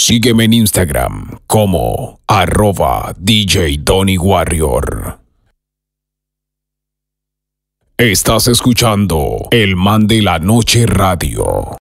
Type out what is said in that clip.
Sígueme en Instagram como arroba DJ Warrior. Estás escuchando El Man de la Noche Radio.